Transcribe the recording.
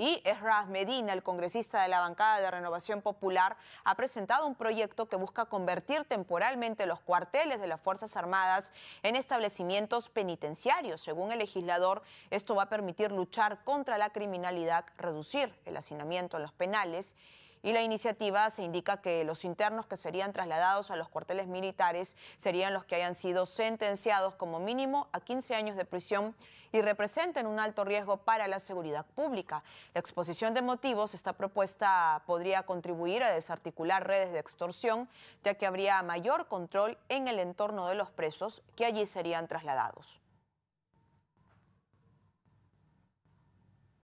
y Esraz Medina, el congresista de la bancada de Renovación Popular, ha presentado un proyecto que busca convertir temporalmente los cuarteles de las Fuerzas Armadas en establecimientos penitenciarios. Según el legislador, esto va a permitir luchar contra la criminalidad, reducir el hacinamiento en los penales y la iniciativa se indica que los internos que serían trasladados a los cuarteles militares serían los que hayan sido sentenciados como mínimo a 15 años de prisión y representen un alto riesgo para la seguridad pública. La exposición de motivos, esta propuesta podría contribuir a desarticular redes de extorsión, ya que habría mayor control en el entorno de los presos que allí serían trasladados.